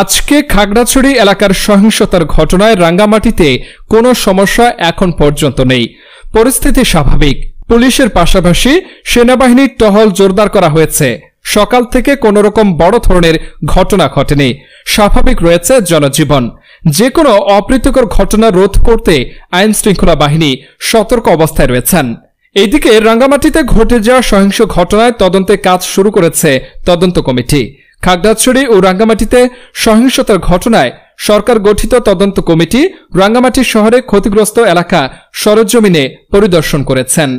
আজকে খাগড়াছড়ি এলাকার সহিংসতার ঘটনায় রাঙ্গামাটিতে কোনো সমস্যা এখন পর্যন্ত নেই পরিস্থিতি স্বাভাবিক পুলিশের পাশাপাশি সেনাবাহিনীর টহল জোরদার করা হয়েছে সকাল থেকে কোনো রকম বড় ধরনের ঘটনা ঘটেনি স্বাভাবিক রয়েছে জনজীবন যে কোনো অপ্রীতিকর ঘটনা রোধ করতে আইন শৃঙ্খলা বাহিনী সতর্ক অবস্থায় রয়েছেন এদিকে রাঙ্গামাটিতে ঘটে যাওয়া সহিংস ঘটনায় তদন্তে কাজ শুরু করেছে তদন্ত কমিটি খাগড়াছড়ি ও রাঙ্গামাটিতে সহিংসতার ঘটনায় সরকার গঠিত তদন্ত কমিটি রাঙ্গামাটি শহরে ক্ষতিগ্রস্ত এলাকা সরজমিনে পরিদর্শন করেছেন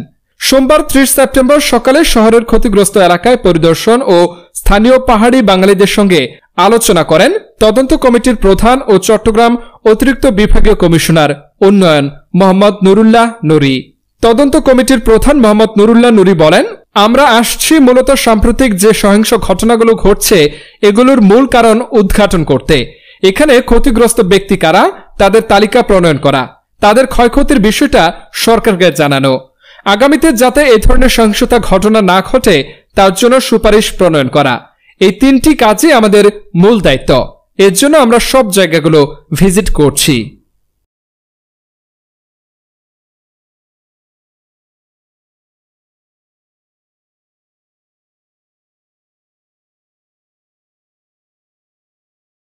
সোমবার ত্রিশ সেপ্টেম্বর সকালে শহরের ক্ষতিগ্রস্ত এলাকায় পরিদর্শন ও স্থানীয় পাহাড়ি বাঙালিদের সঙ্গে আলোচনা করেন তদন্ত কমিটির প্রধান ও চট্টগ্রাম অতিরিক্ত বিভাগীয় কমিশনার উন্নয়ন মোহাম্মদ নুরুল্লাহ নুরি তদন্ত কমিটির প্রধান মোহাম্মদ নুরুল্লাহ নুরি বলেন আমরা আসছি মূলত সাম্প্রতিক যে সহিংস ঘটনাগুলো ঘটছে এগুলোর মূল কারণ উদ্ঘাটন করতে এখানে ক্ষতিগ্রস্ত ব্যক্তি কারা তাদের তালিকা প্রণয়ন করা তাদের ক্ষয়ক্ষতির বিষয়টা সরকারকে জানানো আগামীতে যাতে এ ধরনের সহিংসতা ঘটনা না ঘটে তার জন্য সুপারিশ প্রণয়ন করা এই তিনটি কাজই আমাদের মূল দায়িত্ব এর জন্য আমরা সব জায়গাগুলো ভিজিট করছি